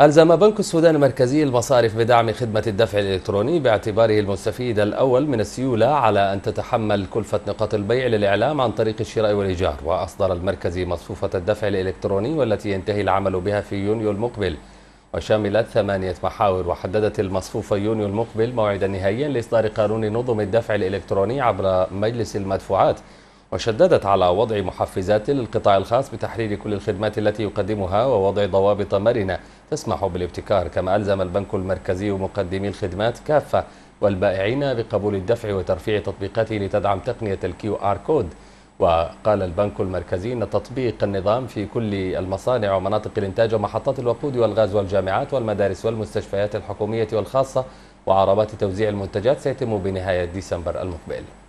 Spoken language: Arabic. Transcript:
ألزم بنك السودان المركزي المصارف بدعم خدمة الدفع الإلكتروني باعتباره المستفيد الأول من السيولة على أن تتحمل كلفة نقاط البيع للإعلام عن طريق الشراء والإيجار وأصدر المركزي مصفوفة الدفع الإلكتروني والتي ينتهي العمل بها في يونيو المقبل وشملت ثمانية محاور وحددت المصفوفة يونيو المقبل موعدا نهائيا لإصدار قانون نظم الدفع الإلكتروني عبر مجلس المدفوعات وشددت على وضع محفزات للقطاع الخاص بتحرير كل الخدمات التي يقدمها ووضع ضوابط مرنة تسمح بالابتكار كما ألزم البنك المركزي مقدمي الخدمات كافة والبائعين بقبول الدفع وترفيع تطبيقاته لتدعم تقنية الكيو آر كود وقال البنك المركزي أن تطبيق النظام في كل المصانع ومناطق الإنتاج ومحطات الوقود والغاز والجامعات والمدارس والمستشفيات الحكومية والخاصة وعربات توزيع المنتجات سيتم بنهاية ديسمبر المقبل